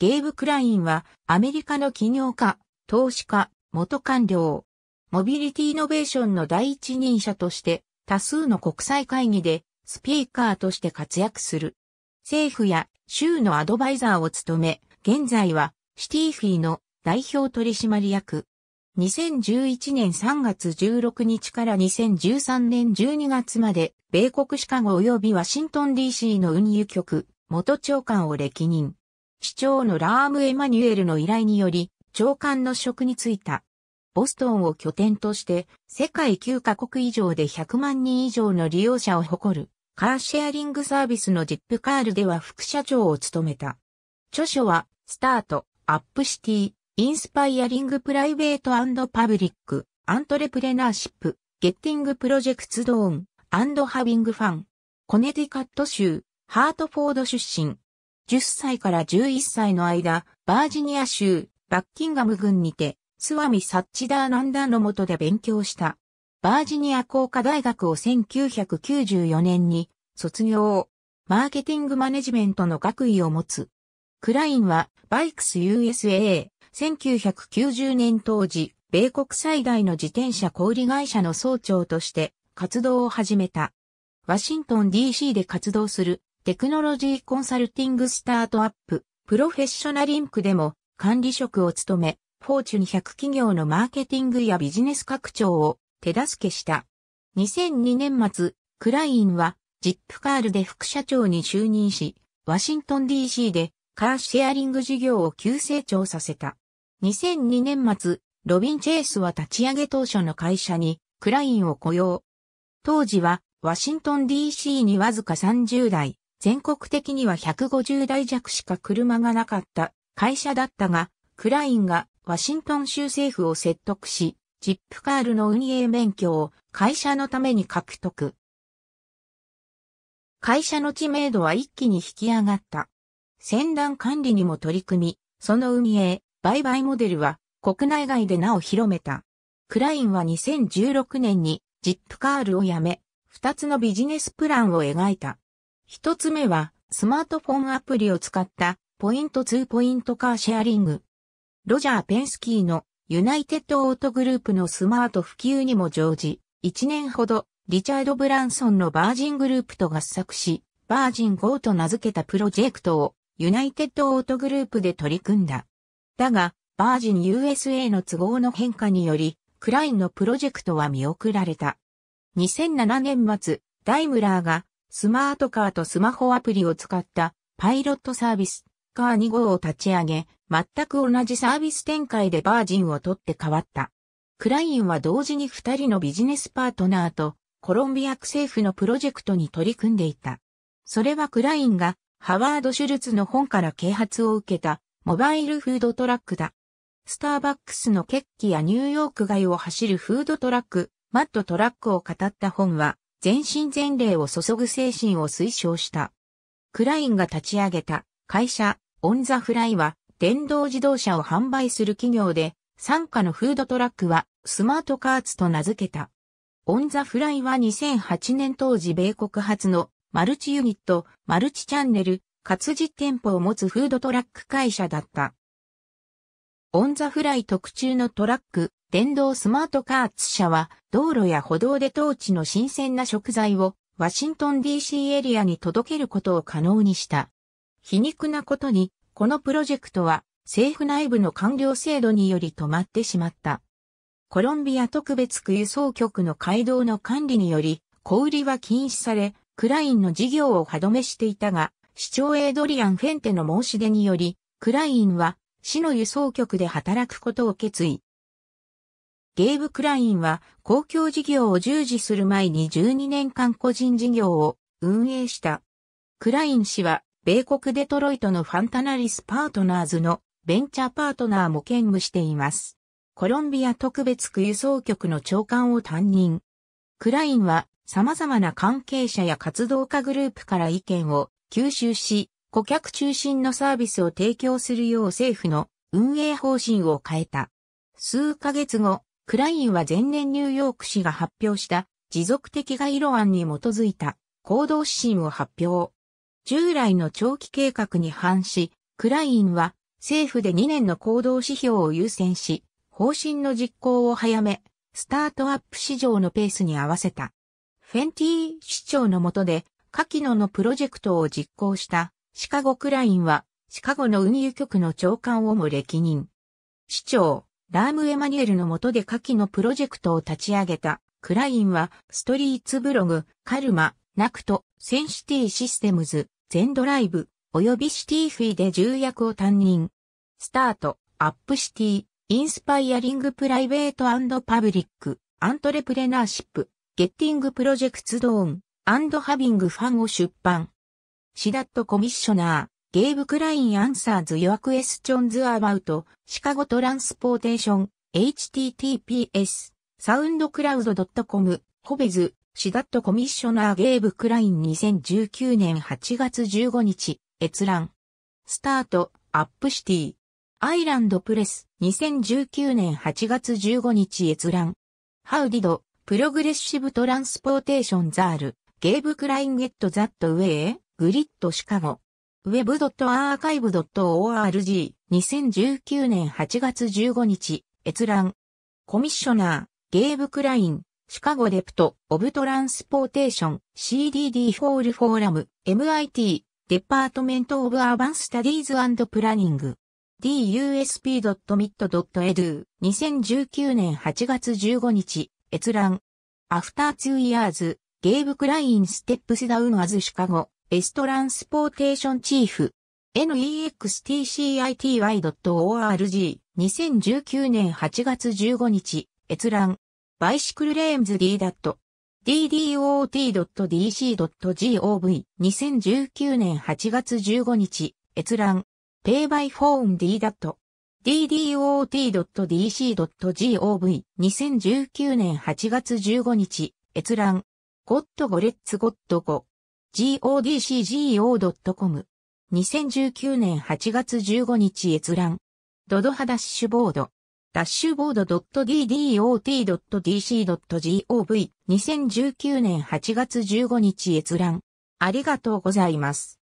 ゲーブ・クラインはアメリカの企業家、投資家、元官僚、モビリティイノベーションの第一人者として多数の国際会議でスピーカーとして活躍する。政府や州のアドバイザーを務め、現在はシティフィーの代表取締役。2011年3月16日から2013年12月まで、米国シカゴ及びワシントン DC の運輸局、元長官を歴任。市長のラーム・エマニュエルの依頼により、長官の職に就いた。ボストンを拠点として、世界9カ国以上で100万人以上の利用者を誇る、カーシェアリングサービスのジップカールでは副社長を務めた。著書は、スタート、アップシティ、インスパイアリングプライベートパブリック、アントレプレナーシップ、ゲッティングプロジェクツドーン、アンドハビングファン。コネティカット州、ハートフォード出身、10歳から11歳の間、バージニア州、バッキンガム郡にて、スワミ・サッチダーナンダーの下で勉強した。バージニア工科大学を1994年に卒業、マーケティングマネジメントの学位を持つ。クラインはバイクス USA、1990年当時、米国最大の自転車小売会社の総長として活動を始めた。ワシントン DC で活動するテクノロジーコンサルティングスタートアップ、プロフェッショナリンクでも管理職を務め、フォーチュン100企業のマーケティングやビジネス拡張を手助けした。2002年末、クラインは、ジップカールで副社長に就任し、ワシントン DC でカーシェアリング事業を急成長させた。2002年末、ロビン・チェイスは立ち上げ当初の会社にクラインを雇用。当時はワシントン DC にわずか30代、全国的には150台弱しか車がなかった会社だったが、クラインがワシントン州政府を説得し、ジップカールの運営免許を会社のために獲得。会社の知名度は一気に引き上がった。戦乱管理にも取り組み、その運営、売買モデルは国内外でなお広めた。クラインは2016年にジップカールを辞め、二つのビジネスプランを描いた。一つ目は、スマートフォンアプリを使ったポイント2ポイントカーシェアリング。ロジャー・ペンスキーのユナイテッド・オートグループのスマート普及にも乗じ、1年ほどリチャード・ブランソンのバージングループと合作し、バージン GO と名付けたプロジェクトをユナイテッド・オートグループで取り組んだ。だが、バージン USA の都合の変化により、クラインのプロジェクトは見送られた。2007年末、ダイムラーがスマートカーとスマホアプリを使ったパイロットサービス、カー2号を立ち上げ、全く同じサービス展開でバージンを取って変わった。クラインは同時に2人のビジネスパートナーとコロンビア政府のプロジェクトに取り組んでいた。それはクラインがハワード・シュルツの本から啓発を受けたモバイルフードトラックだ。スターバックスの決起やニューヨーク街を走るフードトラック、マットトラックを語った本は全身全霊を注ぐ精神を推奨した。クラインが立ち上げた会社オンザフライは電動自動車を販売する企業で、傘下のフードトラックはスマートカーツと名付けた。オンザフライは2008年当時米国発のマルチユニット、マルチチャンネル、活字店舗を持つフードトラック会社だった。オンザフライ特注のトラック、電動スマートカーツ社は、道路や歩道で当地の新鮮な食材を、ワシントン DC エリアに届けることを可能にした。皮肉なことに、このプロジェクトは、政府内部の官僚制度により止まってしまった。コロンビア特別区輸送局の街道の管理により、小売りは禁止され、クラインの事業を歯止めしていたが、市長エイドリアン・フェンテの申し出により、クラインは市の輸送局で働くことを決意。ゲーブ・クラインは公共事業を従事する前に12年間個人事業を運営した。クライン氏は米国デトロイトのファンタナリスパートナーズのベンチャーパートナーも兼務しています。コロンビア特別区輸送局の長官を担任。クラインは様々な関係者や活動家グループから意見を吸収し、顧客中心のサービスを提供するよう政府の運営方針を変えた。数ヶ月後、クラインは前年ニューヨーク市が発表した持続的概路案に基づいた行動指針を発表。従来の長期計画に反し、クラインは政府で2年の行動指標を優先し、方針の実行を早め、スタートアップ市場のペースに合わせた。フェンティ市長の下で、カキノのプロジェクトを実行したシカゴクラインは、シカゴの運輸局の長官をも歴任。市長、ラーム・エマニュエルの下で下記のプロジェクトを立ち上げた、クラインは、ストリーツブログ、カルマ、ナクト、センシティシステムズ、ゼンドライブ、及びシティフィーで重役を担任。スタート、アップシティ、インスパイアリングプライベートパブリック、アントレプレナーシップ、ゲッティングプロジェクツドーン、ハビングファンを出版。シダットコミッショナー、ゲーブ・クライン・アンサーズ・ヨア・クエスチョンズ・アバウト、シカゴ・トランスポーテーション、https、サウンドクラウド .com、ホベズ、シダットコミッショナーゲーブ・クライン2019年8月15日、閲覧。スタート、アップシティ。アイランドプレス、2019年8月15日閲覧。ハウディド、プログレッシブトランスポーテーションザール、ゲーブ・クラインゲット・ザット・ウェイグリッドシカゴ。web.archive.org 2019年8月15日、閲覧。コミッショナー、ゲーブ・クライン、シカゴ・デプト・オブ・トランスポーテーション、CDD フォール・フォーラム、MIT、デパートメント・オブ・アバン・スタディーズプランニング。dusp.mit.edu 2019年8月15日、閲覧。アフターツーイヤーズ、ゲーブ・クライン・ステップス・ダウン・アズ・シカゴ。ストランスポーテーションチーフ nextcity.org 2019年8月15日閲覧バイシクルレームズ d.ddot.dc.gov 2019年8月15日閲覧ペイバイフォーン d.ddot.dc.gov 2019年8月15日閲覧ゴットゴレッツゴットゴ。godcgo.com。2019年8月15日閲覧。ドドハダッシュボード。ダッシュボード .ddot.dc.gov。2019年8月15日閲覧。ありがとうございます。